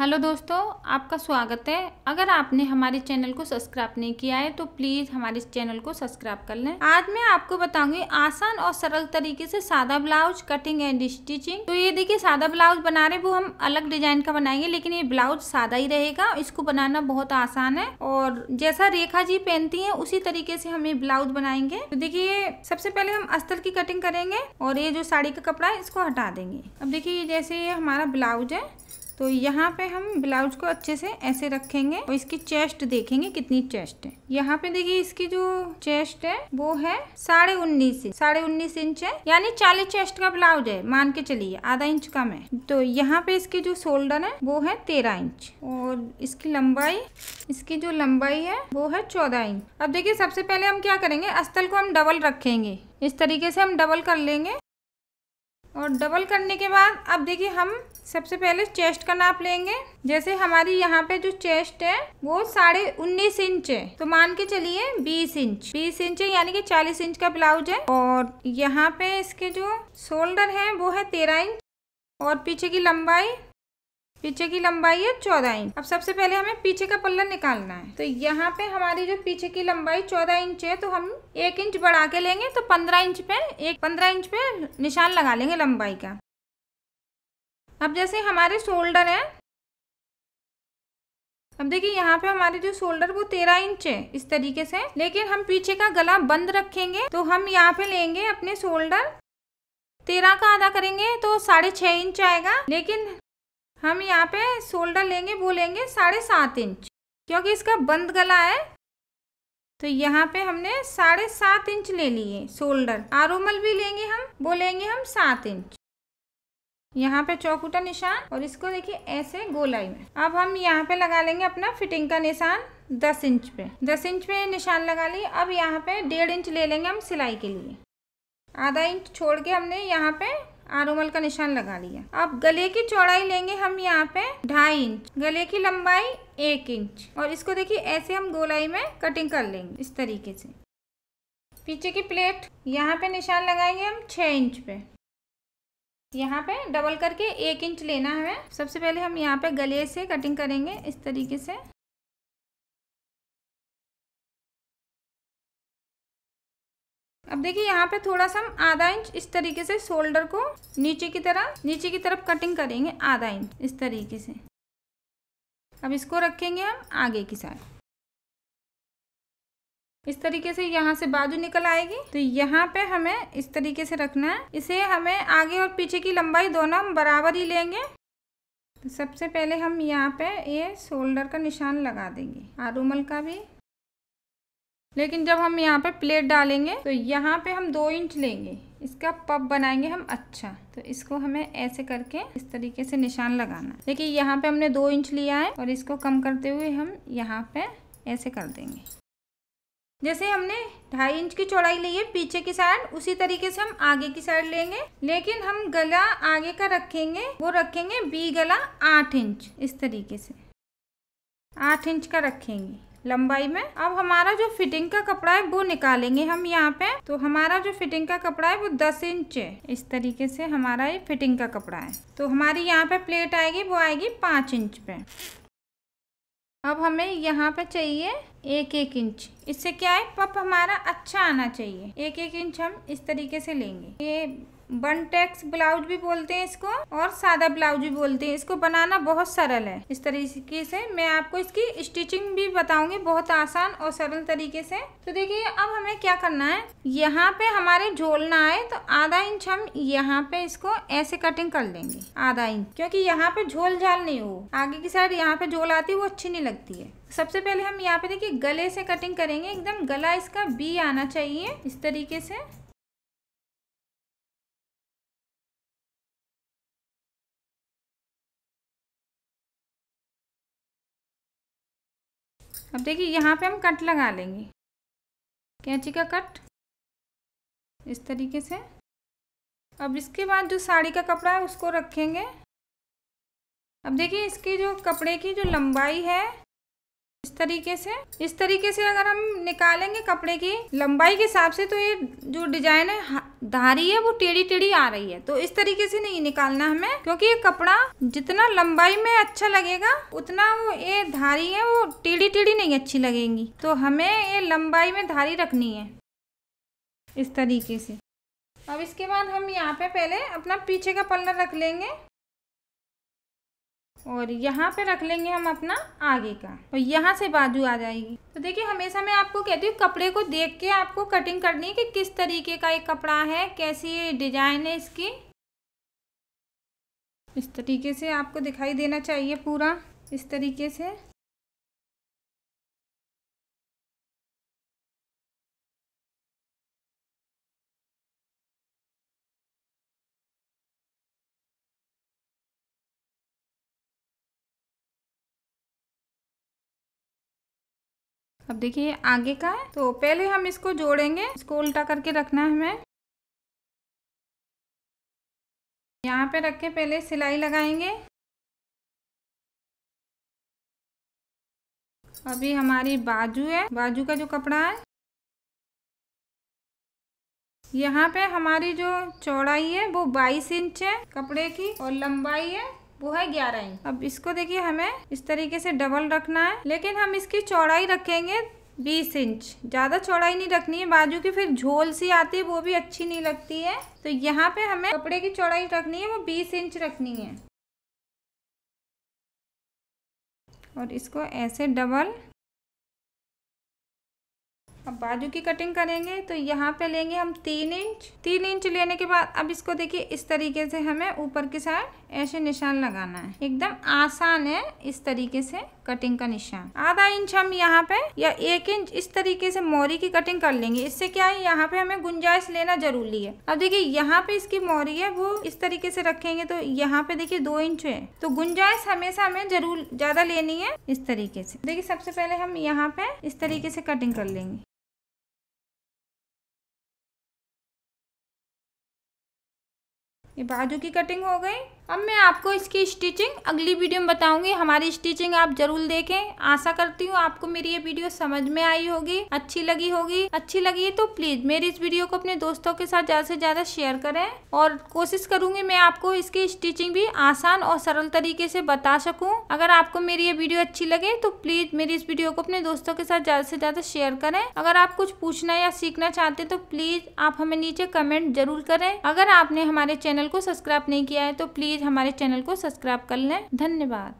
hello दोस्तों आपका स्वागत है अगर आपने हमारे चैनल को सब्सक्राइब नहीं किया है तो प्लीज़ हमारे चैनल को सब्सक्राइब कर लें आज मैं आपको बताऊंगी आसान और सरल तरीके से सादा ब्लाउज कटिंग एंड स्टिचिंग तो ये देखिए सादा ब्लाउज बना रहे वो हम अलग डिजाइन का बनाएंगे लेकिन ये ब्लाउज सादा ही रहेगा इसको बनाना बहुत आसान है और जैसा रेखा जी पहनती है उसी तरीके से हम ये ब्लाउज बनाएंगे तो देखिए सबसे पहले हम अस्तर की कटिंग करेंगे और ये जो साड़ी का कपड़ा है इसको हटा देंगे अब देखिये ये जैसे ये हमारा ब्लाउज है तो यहाँ पे हम ब्लाउज को अच्छे से ऐसे रखेंगे और इसकी चेस्ट देखेंगे कितनी चेस्ट है यहाँ पे देखिए इसकी जो चेस्ट है वो है साढ़े उन्नीस इंच साढ़े उन्नीस इंच है यानी चालीस चेस्ट का ब्लाउज है मान के चलिए आधा इंच कम है तो यहाँ पे इसकी जो शोल्डर है वो है तेरह इंच और इसकी लंबाई इसकी जो लंबाई है वो है चौदह इंच अब देखिये सबसे पहले हम क्या करेंगे अस्तल को हम डबल रखेंगे इस तरीके से हम डबल कर लेंगे और डबल करने के बाद अब देखिए हम सबसे पहले चेस्ट का नाप लेंगे जैसे हमारी यहाँ पे जो चेस्ट है वो साढ़े उन्नीस इंच है तो मान के चलिए बीस इंच बीस इंच है यानी कि चालीस इंच का ब्लाउज है और यहाँ पे इसके जो शोल्डर है वो है तेरह इंच और पीछे की लंबाई पीछे की लंबाई है चौदह इंच अब सबसे पहले हमें पीछे का पल्ला निकालना है तो यहाँ पे हमारी जो पीछे की लंबाई चौदह इंच है तो हम एक इंच बढ़ा के लेंगे तो पंद्रह इंच पे एक पंद्रह इंच पे निशान लगा लेंगे लंबाई का अब जैसे हमारे शोल्डर है अब देखिए यहाँ पे हमारे जो शोल्डर वो तेरह इंच है इस तरीके से लेकिन हम पीछे का गला बंद रखेंगे तो हम यहाँ पे लेंगे अपने शोल्डर तेरह का आधा करेंगे तो साढ़े छः इंच आएगा लेकिन हम यहाँ पे शोल्डर लेंगे वो लेंगे साढ़े सात इंच क्योंकि इसका बंद गला है तो यहाँ पे हमने साढ़े सात इंच ले लिए शोल्डर आरोमल भी लेंगे हम वो लेंगे हम सात इंच यहाँ पे चौकूटा निशान और इसको देखिए ऐसे गोलाई में अब हम यहाँ पे लगा लेंगे अपना फिटिंग का निशान दस इंच पे दस इंच पे निशान लगा लिए अब यहाँ पे डेढ़ इंच ले लेंगे हम सिलाई के लिए आधा इंच छोड़ के हमने यहाँ पे आरोमल का निशान लगा लिया अब गले की चौड़ाई लेंगे हम यहाँ पे ढाई इंच गले की लंबाई एक इंच और इसको देखिए ऐसे हम गोलाई में कटिंग कर लेंगे इस तरीके से पीछे की प्लेट यहाँ पे निशान लगाएंगे हम छः इंच पे यहाँ पे डबल करके एक इंच लेना है सबसे पहले हम यहाँ पे गले से कटिंग करेंगे इस तरीके से अब देखिए यहाँ पे थोड़ा सा हम आधा इंच इस तरीके से शोल्डर को नीचे की तरह नीचे की तरफ कटिंग करेंगे आधा इंच इस तरीके से अब इसको रखेंगे हम आगे की साइड इस तरीके से यहाँ से बाजू निकल आएगी तो यहाँ पे हमें इस तरीके से रखना है इसे हमें आगे और पीछे की लंबाई दोनों हम बराबर ही लेंगे तो सबसे पहले हम यहाँ पे ये शोल्डर का निशान लगा देंगे आरूमल का भी लेकिन जब हम यहाँ पे प्लेट डालेंगे तो यहाँ पे हम दो इंच लेंगे इसका पप बनाएंगे हम अच्छा तो इसको हमें ऐसे करके इस तरीके से निशान लगाना देखिए यहाँ पे हमने दो इंच लिया है और इसको कम करते हुए हम यहाँ पे ऐसे कर देंगे जैसे हमने ढाई इंच की चौड़ाई ली है पीछे की साइड उसी तरीके से हम आगे की साइड लेंगे लेकिन हम गला आगे का रखेंगे वो रखेंगे बी गला आठ इंच इस तरीके से आठ इंच का रखेंगे लंबाई में अब हमारा जो फिटिंग का कपड़ा है वो निकालेंगे हम यहाँ पे तो हमारा जो फिटिंग का कपड़ा है वो दस इंच है इस तरीके से हमारा ये फिटिंग का कपड़ा है तो हमारी यहाँ पे प्लेट आएगी वो आएगी पाँच इंच पे अब हमें यहाँ पे चाहिए एक एक इंच इससे क्या है पप हमारा अच्छा आना चाहिए एक एक इंच हम इस तरीके से लेंगे ये बन टैक्स ब्लाउज भी बोलते हैं इसको और सादा ब्लाउज भी बोलते हैं इसको बनाना बहुत सरल है इस तरीके से मैं आपको इसकी स्टिचिंग भी बताऊंगी बहुत आसान और सरल तरीके से तो देखिए अब हमें क्या करना है यहाँ पे हमारे झोलना है तो आधा इंच हम यहाँ पे इसको ऐसे कटिंग कर लेंगे आधा इंच क्योंकि यहाँ पे झोल झाल नहीं हो आगे की साइड यहाँ पे झोल आती है वो अच्छी नहीं लगती है सबसे पहले हम यहाँ पे देखिए गले से कटिंग करेंगे एकदम गला इसका बी आना चाहिए इस तरीके से अब देखिए यहाँ पे हम कट लगा लेंगे कैंची का कट इस तरीके से अब इसके बाद जो साड़ी का कपड़ा है उसको रखेंगे अब देखिए इसकी जो कपड़े की जो लंबाई है इस तरीके से इस तरीके से अगर हम निकालेंगे कपड़े की लंबाई के हिसाब से तो ये जो डिजाइन है धारी है वो टेढ़ी टेढ़ी आ रही है तो इस तरीके से नहीं निकालना हमें क्योंकि ये कपड़ा जितना लंबाई में अच्छा लगेगा उतना वो ये धारी है वो टेढ़ी टेढ़ी नहीं अच्छी लगेंगी तो हमें ये लंबाई में धारी रखनी है इस तरीके से अब इसके बाद हम यहाँ पे पहले अपना पीछे का पल्ला रख लेंगे और यहाँ पे रख लेंगे हम अपना आगे का और तो यहाँ से बाजू आ जाएगी तो देखिए हमेशा मैं आपको कहती हूँ कपड़े को देख के आपको कटिंग करनी है कि किस तरीके का ये कपड़ा है कैसी डिजाइन है इसकी इस तरीके से आपको दिखाई देना चाहिए पूरा इस तरीके से अब देखिए आगे का है तो पहले हम इसको जोड़ेंगे इसको उल्टा करके रखना है हमें यहाँ पे रख के पहले सिलाई लगाएंगे अभी हमारी बाजू है बाजू का जो कपड़ा है यहाँ पे हमारी जो चौड़ाई है वो 22 इंच है कपड़े की और लंबाई है वो है ग्यारह इंच अब इसको देखिए हमें इस तरीके से डबल रखना है लेकिन हम इसकी चौड़ाई रखेंगे बीस इंच ज़्यादा चौड़ाई नहीं रखनी है बाजू की फिर झोल सी आती है वो भी अच्छी नहीं लगती है तो यहाँ पे हमें कपड़े की चौड़ाई रखनी है वो बीस इंच रखनी है और इसको ऐसे डबल अब बाजू की कटिंग करेंगे तो यहाँ पे लेंगे हम तीन इंच तीन इंच लेने के बाद अब इसको देखिए इस तरीके से हमें ऊपर की साइड ऐसे निशान लगाना है एकदम आसान है इस तरीके से कटिंग का निशान आधा इंच हम यहाँ पे या एक इंच इस तरीके से मोरी की कटिंग कर लेंगे इससे क्या है यहाँ पे हमें गुंजाइश लेना जरूरी है अब देखिए यहाँ पे इसकी मोरी है वो इस तरीके से रखेंगे तो यहाँ पे देखिए दो इंच है तो गुंजाइश हमेशा हमें जरूर ज्यादा लेनी है इस तरीके से देखिए सबसे पहले हम यहाँ पे इस तरीके से कटिंग कर लेंगे ये बाजू की कटिंग हो गई अब मैं आपको इसकी स्टिचिंग अगली वीडियो में बताऊंगी हमारी स्टिचिंग आप जरूर देखें आशा करती हूँ आपको मेरी ये वीडियो समझ में आई होगी अच्छी लगी होगी अच्छी लगी है तो प्लीज मेरी इस वीडियो को अपने दोस्तों के साथ ज्यादा से ज्यादा शेयर करें और कोशिश करूंगी मैं आपको इसकी स्टिचिंग भी आसान और सरल तरीके से बता सकूँ अगर आपको मेरी ये वीडियो अच्छी लगे तो प्लीज मेरी इस वीडियो को अपने दोस्तों के साथ ज्यादा से ज्यादा शेयर करें अगर आप कुछ पूछना या सीखना चाहते हैं तो प्लीज आप हमें नीचे कमेंट जरूर करें अगर आपने हमारे चैनल को सब्सक्राइब नहीं किया है तो प्लीज प्लीज़ हमारे चैनल को सब्सक्राइब कर लें धन्यवाद